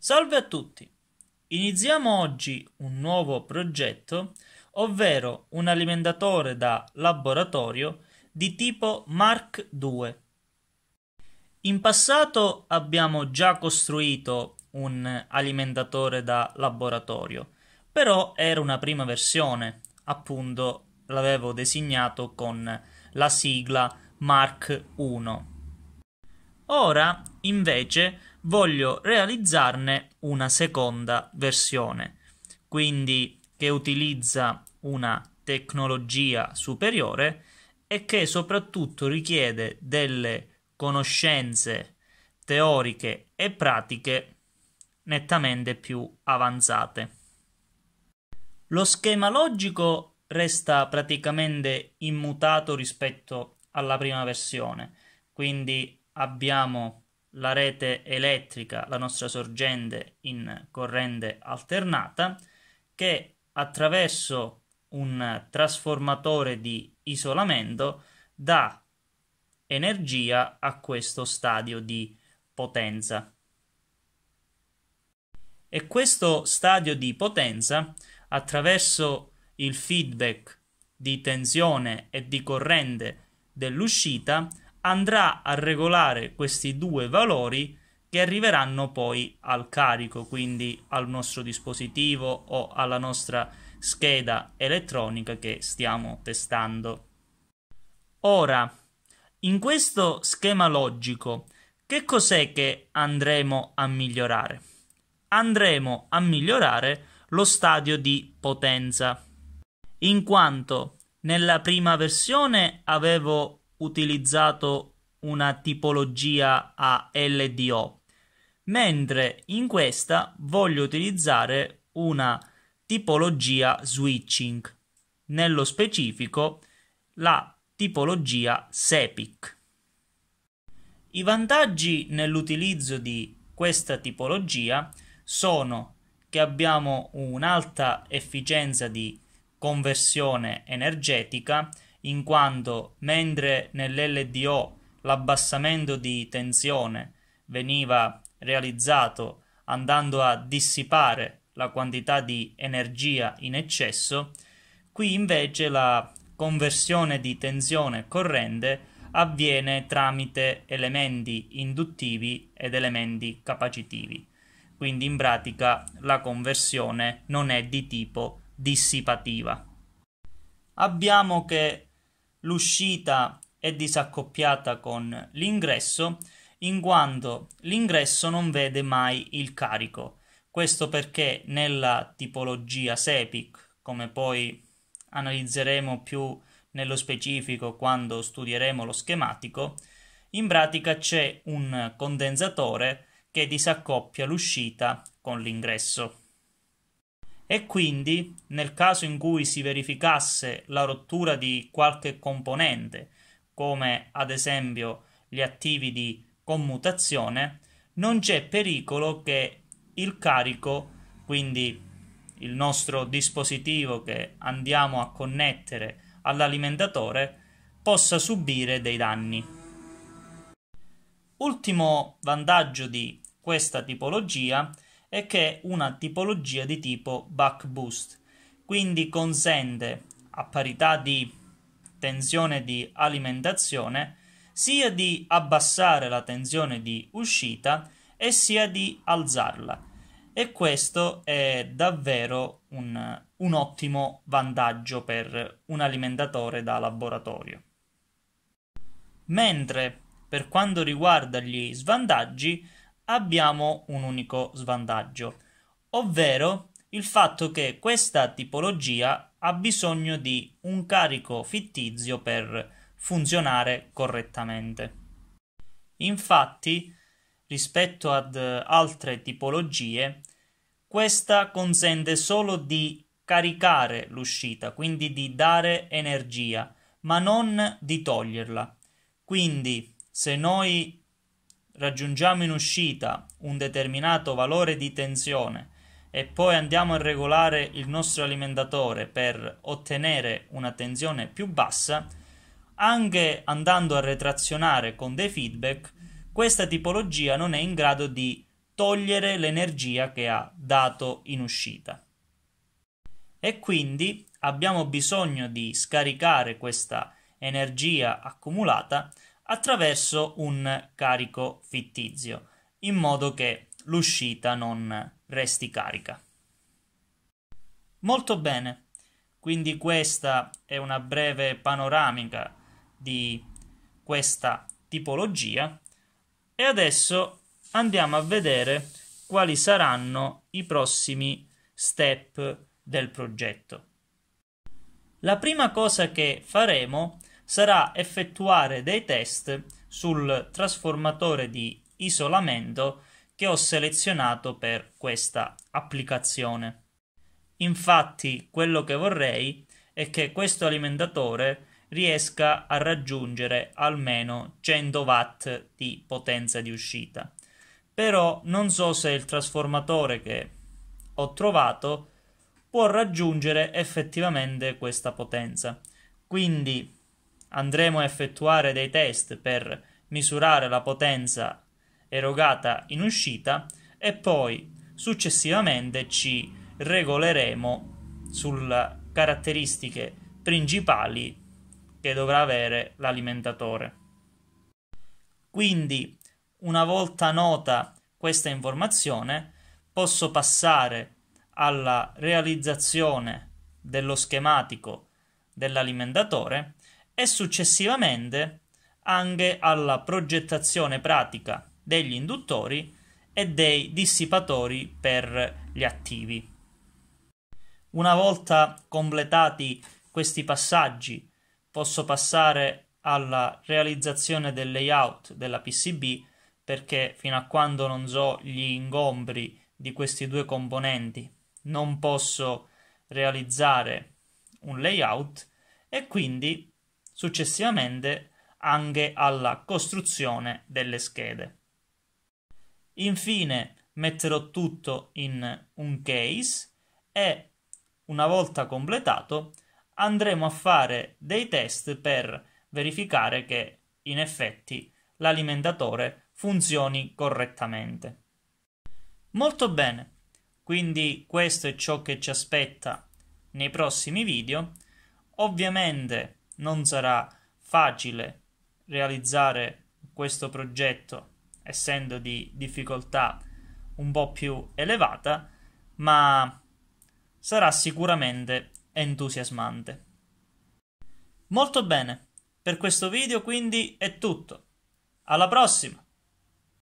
Salve a tutti! Iniziamo oggi un nuovo progetto, ovvero un alimentatore da laboratorio di tipo Mark II. In passato abbiamo già costruito un alimentatore da laboratorio, però era una prima versione, appunto l'avevo designato con la sigla Mark I. Ora, invece, voglio realizzarne una seconda versione, quindi che utilizza una tecnologia superiore e che soprattutto richiede delle conoscenze teoriche e pratiche nettamente più avanzate. Lo schema logico resta praticamente immutato rispetto alla prima versione, quindi abbiamo la rete elettrica, la nostra sorgente in corrente alternata, che attraverso un trasformatore di isolamento dà energia a questo stadio di potenza. E questo stadio di potenza, attraverso il feedback di tensione e di corrente dell'uscita, andrà a regolare questi due valori che arriveranno poi al carico, quindi al nostro dispositivo o alla nostra scheda elettronica che stiamo testando. Ora, in questo schema logico, che cos'è che andremo a migliorare? Andremo a migliorare lo stadio di potenza, in quanto nella prima versione avevo utilizzato una tipologia a LDO, mentre in questa voglio utilizzare una tipologia switching, nello specifico la tipologia SEPIC. I vantaggi nell'utilizzo di questa tipologia sono che abbiamo un'alta efficienza di conversione energetica in quanto, mentre nell'LDO l'abbassamento di tensione veniva realizzato andando a dissipare la quantità di energia in eccesso, qui invece la conversione di tensione corrente avviene tramite elementi induttivi ed elementi capacitivi. Quindi in pratica la conversione non è di tipo dissipativa. Abbiamo che l'uscita è disaccoppiata con l'ingresso, in quanto l'ingresso non vede mai il carico. Questo perché nella tipologia SEPIC, come poi analizzeremo più nello specifico quando studieremo lo schematico, in pratica c'è un condensatore che disaccoppia l'uscita con l'ingresso e quindi nel caso in cui si verificasse la rottura di qualche componente, come ad esempio gli attivi di commutazione, non c'è pericolo che il carico, quindi il nostro dispositivo che andiamo a connettere all'alimentatore, possa subire dei danni. Ultimo vantaggio di questa tipologia è e che è una tipologia di tipo back boost, quindi consente a parità di tensione di alimentazione sia di abbassare la tensione di uscita e sia di alzarla. E questo è davvero un, un ottimo vantaggio per un alimentatore da laboratorio. Mentre per quanto riguarda gli svantaggi, abbiamo un unico svantaggio, ovvero il fatto che questa tipologia ha bisogno di un carico fittizio per funzionare correttamente. Infatti, rispetto ad eh, altre tipologie, questa consente solo di caricare l'uscita, quindi di dare energia, ma non di toglierla. Quindi, se noi raggiungiamo in uscita un determinato valore di tensione e poi andiamo a regolare il nostro alimentatore per ottenere una tensione più bassa, anche andando a retrazionare con dei feedback, questa tipologia non è in grado di togliere l'energia che ha dato in uscita. E quindi abbiamo bisogno di scaricare questa energia accumulata attraverso un carico fittizio, in modo che l'uscita non resti carica. Molto bene, quindi questa è una breve panoramica di questa tipologia e adesso andiamo a vedere quali saranno i prossimi step del progetto. La prima cosa che faremo è sarà effettuare dei test sul trasformatore di isolamento che ho selezionato per questa applicazione. Infatti quello che vorrei è che questo alimentatore riesca a raggiungere almeno 100 watt di potenza di uscita. Però non so se il trasformatore che ho trovato può raggiungere effettivamente questa potenza. Quindi andremo a effettuare dei test per misurare la potenza erogata in uscita e poi successivamente ci regoleremo sulle caratteristiche principali che dovrà avere l'alimentatore. Quindi, una volta nota questa informazione, posso passare alla realizzazione dello schematico dell'alimentatore e successivamente anche alla progettazione pratica degli induttori e dei dissipatori per gli attivi. Una volta completati questi passaggi posso passare alla realizzazione del layout della PCB perché fino a quando non so gli ingombri di questi due componenti non posso realizzare un layout e quindi successivamente anche alla costruzione delle schede. Infine metterò tutto in un case e una volta completato andremo a fare dei test per verificare che in effetti l'alimentatore funzioni correttamente. Molto bene, quindi questo è ciò che ci aspetta nei prossimi video. Ovviamente non sarà facile realizzare questo progetto essendo di difficoltà un po' più elevata, ma sarà sicuramente entusiasmante. Molto bene, per questo video quindi è tutto. Alla prossima!